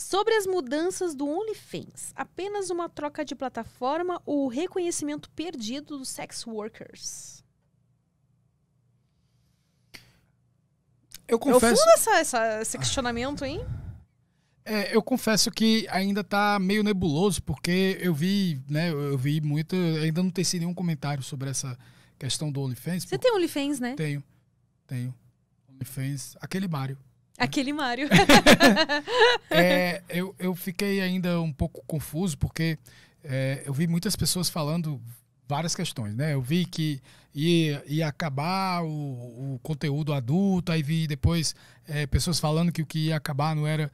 Sobre as mudanças do OnlyFans, apenas uma troca de plataforma ou o reconhecimento perdido dos sex workers? Eu é confesso. Eu essa, essa, esse questionamento, hein? É, eu confesso que ainda está meio nebuloso, porque eu vi, né, eu vi muito. Ainda não teci nenhum comentário sobre essa questão do OnlyFans. Você tem OnlyFans, né? Tenho. Tenho. OnlyFans. Aquele Mario. Aquele Mário é, eu, eu fiquei ainda um pouco confuso, porque é, eu vi muitas pessoas falando várias questões, né? Eu vi que ia, ia acabar o, o conteúdo adulto, aí vi depois é, pessoas falando que o que ia acabar não era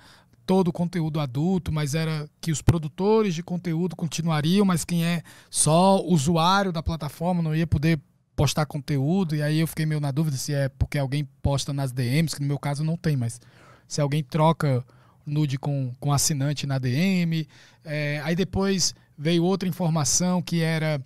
todo o conteúdo adulto, mas era que os produtores de conteúdo continuariam, mas quem é só usuário da plataforma não ia poder postar conteúdo, e aí eu fiquei meio na dúvida se é porque alguém posta nas DMs, que no meu caso não tem, mas se alguém troca nude com, com assinante na DM. É, aí depois veio outra informação que era.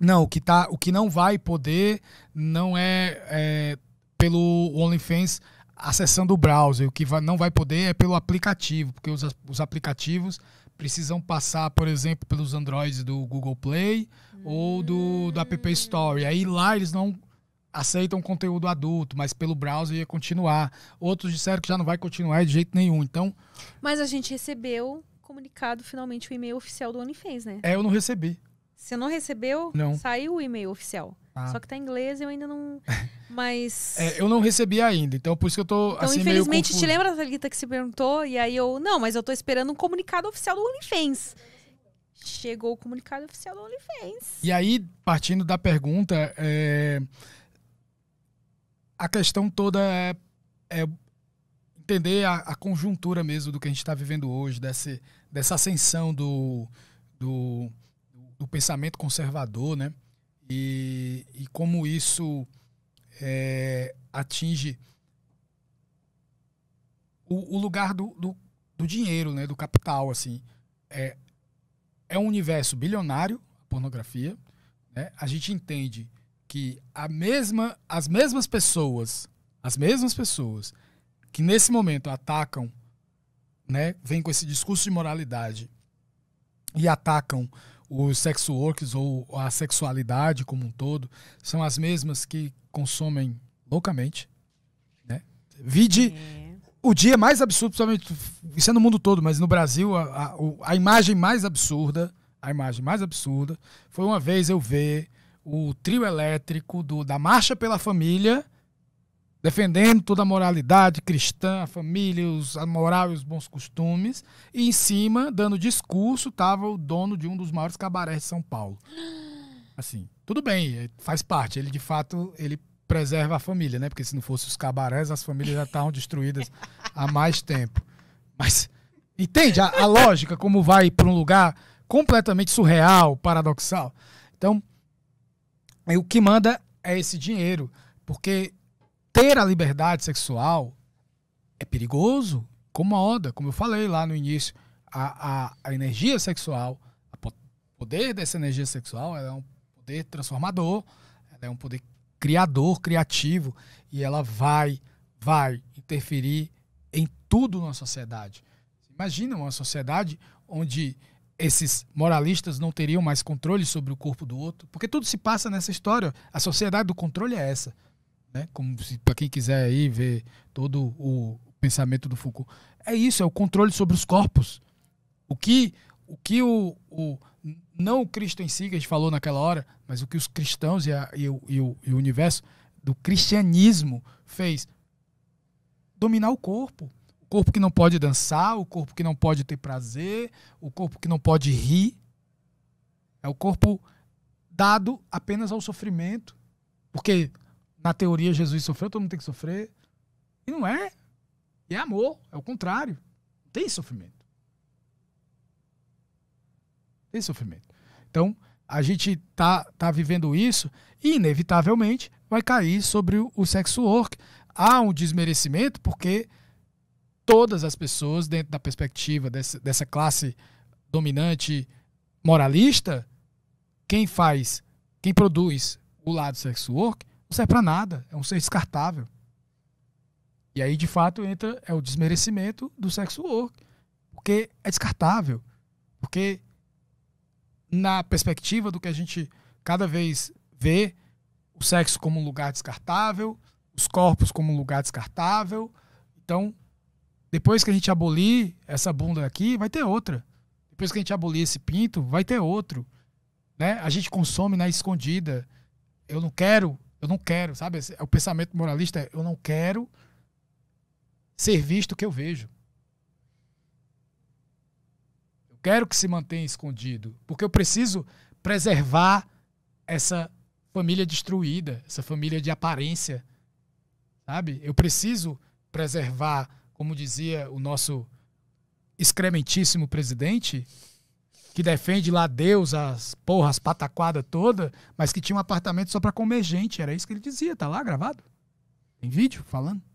Não, o que, tá, o que não vai poder não é, é pelo OnlyFans acessando o browser. O que vai, não vai poder é pelo aplicativo, porque os, os aplicativos precisam passar, por exemplo, pelos Androids do Google Play hum. ou do, do App Store. Aí lá eles não aceitam conteúdo adulto, mas pelo browser ia continuar. Outros disseram que já não vai continuar de jeito nenhum. Então. Mas a gente recebeu comunicado finalmente o e-mail oficial do OnlyFans, né? É, eu não recebi. Você não recebeu? Não. Saiu o e-mail oficial. Ah. Só que tá em inglês e eu ainda não. Mas. É, eu não recebi ainda, então por isso que eu tô. Então, assim, infelizmente, te lembra, Thalita, que se perguntou? E aí eu. Não, mas eu tô esperando um comunicado oficial do OnlyFans. Chegou o comunicado oficial do OnlyFans. E aí, partindo da pergunta, é... a questão toda é, é entender a, a, conjuntura mesmo do que a gente está vivendo hoje, desse, dessa ascensão do, do do pensamento conservador, né? E, e como isso é, atinge o, o lugar do, do, do, dinheiro, né? Do capital, assim. É, é um universo bilionário, a pornografia. Né? A gente entende que a mesma, as mesmas pessoas, as mesmas pessoas que nesse momento atacam, né, vem com esse discurso de moralidade e atacam os sex workers ou a sexualidade como um todo são as mesmas que consomem loucamente. Né? Vide é. o dia mais absurdo, principalmente, isso é no mundo todo, mas no Brasil, a, a, a imagem mais absurda, a imagem mais absurda, foi uma vez eu ver o trio elétrico do, da Marcha pela Família defendendo toda a moralidade cristã, a família, os, a moral e os bons costumes. E em cima, dando discurso, estava o dono de um dos maiores cabarés de São Paulo. Assim, tudo bem, é, faz parte. Ele, de fato, ele preserva a família, né? Porque se não fosse os cabarés, as famílias já estavam destruídas há mais tempo. Mas, entende a, a lógica, como vai para um lugar completamente surreal, paradoxal? Então, o que manda é esse dinheiro. Porque ter a liberdade sexual é perigoso, como a como eu falei lá no início. A, a, a energia sexual, o poder dessa energia sexual, é um poder transformador, é um poder criador, criativo, e ela vai, vai interferir em tudo na sociedade. Imagina uma sociedade onde esses moralistas não teriam mais controle sobre o corpo do outro, porque tudo se passa nessa história. A sociedade do controle é essa né? Como para quem quiser aí ver todo o pensamento do Foucault. É isso, é o controle sobre os corpos. O que o que o, o não o Cristo em si que a gente falou naquela hora, mas o que os cristãos e, a, e, o, e, o, e o universo do cristianismo fez dominar o corpo. O corpo que não pode dançar, o corpo que não pode ter prazer, o corpo que não pode rir. É o corpo dado apenas ao sofrimento. Porque na teoria Jesus sofreu, todo mundo tem que sofrer. E não é. E é amor, é o contrário. Não tem sofrimento. Tem sofrimento. Então, a gente tá, tá vivendo isso e, inevitavelmente, vai cair sobre o, sexo work. Há um desmerecimento porque todas as pessoas, dentro da perspectiva desse, dessa classe dominante moralista, quem faz, quem produz o lado sex work não serve para nada, é um ser descartável. E aí, de fato, entra é o desmerecimento do sexo work, porque é descartável. Porque, na perspectiva do que a gente cada vez vê, o sexo como um lugar descartável, os corpos como um lugar descartável. Então, depois que a gente abolir essa bunda aqui, vai ter outra. Depois que a gente abolir esse pinto, vai ter outro. Né? A gente consome na escondida. Eu não quero eu não quero, sabe? O pensamento moralista é: eu não quero ser visto o que eu vejo. Eu quero que se mantenha escondido, porque eu preciso preservar essa família destruída, essa família de aparência, sabe? Eu preciso preservar, como dizia o nosso excrementíssimo presidente, que defende lá Deus, as porras, pataquada toda, mas que tinha um apartamento só para comer gente. Era isso que ele dizia, tá lá gravado. Tem vídeo falando.